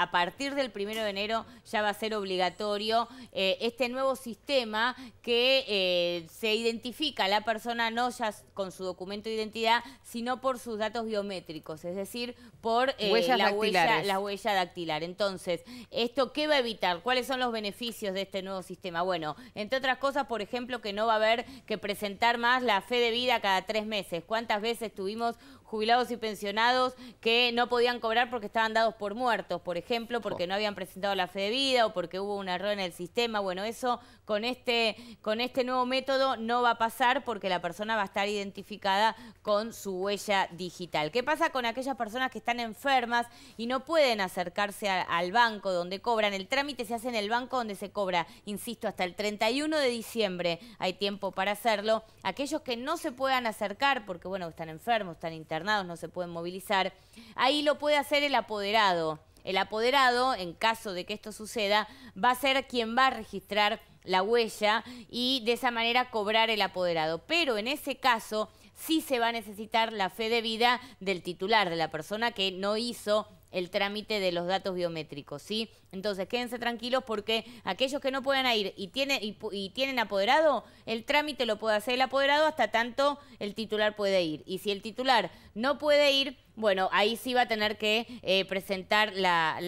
a partir del primero de enero ya va a ser obligatorio eh, este nuevo sistema que eh, se identifica a la persona no ya con su documento de identidad, sino por sus datos biométricos, es decir, por eh, la, huella, la huella dactilar. Entonces, ¿esto qué va a evitar? ¿Cuáles son los beneficios de este nuevo sistema? Bueno, entre otras cosas, por ejemplo, que no va a haber que presentar más la fe de vida cada tres meses. ¿Cuántas veces tuvimos jubilados y pensionados que no podían cobrar porque estaban dados por muertos, por ejemplo? ejemplo, porque no habían presentado la fe de vida o porque hubo un error en el sistema. Bueno, eso con este, con este nuevo método no va a pasar porque la persona va a estar identificada con su huella digital. ¿Qué pasa con aquellas personas que están enfermas y no pueden acercarse al banco donde cobran? El trámite se hace en el banco donde se cobra, insisto, hasta el 31 de diciembre hay tiempo para hacerlo. Aquellos que no se puedan acercar porque, bueno, están enfermos, están internados, no se pueden movilizar, ahí lo puede hacer el apoderado. El apoderado, en caso de que esto suceda, va a ser quien va a registrar la huella y de esa manera cobrar el apoderado. Pero en ese caso sí se va a necesitar la fe de vida del titular, de la persona que no hizo el trámite de los datos biométricos, ¿sí? Entonces, quédense tranquilos porque aquellos que no puedan ir y, tiene, y, tienen apoderado, el trámite lo puede hacer el apoderado hasta tanto el titular puede ir. Y si el titular no puede ir, bueno, ahí sí va a tener que eh, presentar la,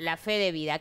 la fe de vida.